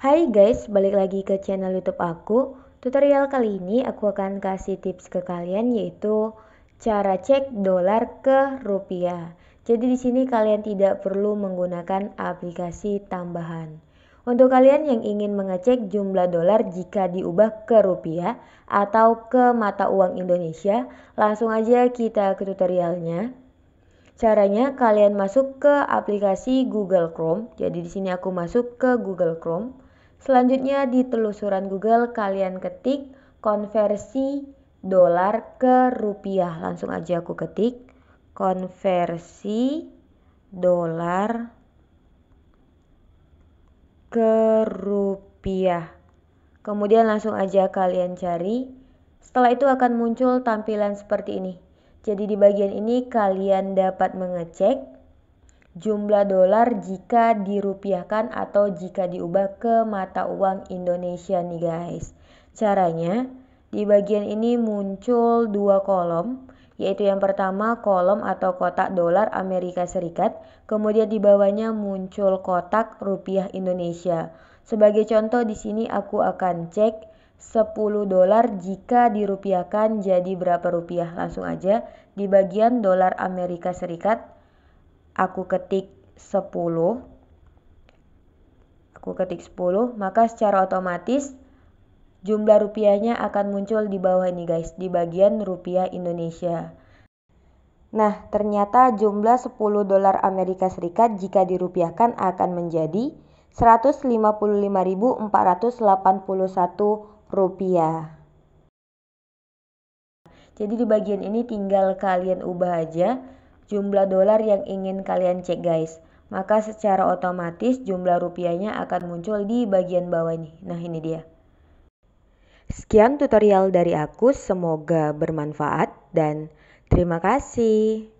Hai guys, balik lagi ke channel YouTube aku. Tutorial kali ini aku akan kasih tips ke kalian yaitu cara cek dolar ke rupiah. Jadi di sini kalian tidak perlu menggunakan aplikasi tambahan. Untuk kalian yang ingin mengecek jumlah dolar jika diubah ke rupiah atau ke mata uang Indonesia, langsung aja kita ke tutorialnya. Caranya kalian masuk ke aplikasi Google Chrome. Jadi di sini aku masuk ke Google Chrome. Selanjutnya di telusuran Google kalian ketik konversi dolar ke rupiah. Langsung aja aku ketik konversi dolar ke rupiah. Kemudian langsung aja kalian cari. Setelah itu akan muncul tampilan seperti ini. Jadi di bagian ini kalian dapat mengecek jumlah dolar jika dirupiahkan atau jika diubah ke mata uang Indonesia nih guys. Caranya, di bagian ini muncul dua kolom, yaitu yang pertama kolom atau kotak dolar Amerika Serikat, kemudian di bawahnya muncul kotak rupiah Indonesia. Sebagai contoh di sini aku akan cek 10 dolar jika dirupiahkan jadi berapa rupiah langsung aja di bagian dolar Amerika Serikat aku ketik 10 aku ketik 10 maka secara otomatis jumlah rupiahnya akan muncul di bawah ini guys di bagian rupiah Indonesia Nah, ternyata jumlah 10 dolar Amerika Serikat jika dirupiahkan akan menjadi 155.481 rupiah. Jadi di bagian ini tinggal kalian ubah aja jumlah dolar yang ingin kalian cek guys. Maka secara otomatis jumlah rupiahnya akan muncul di bagian bawah ini. Nah ini dia. Sekian tutorial dari aku, semoga bermanfaat dan terima kasih.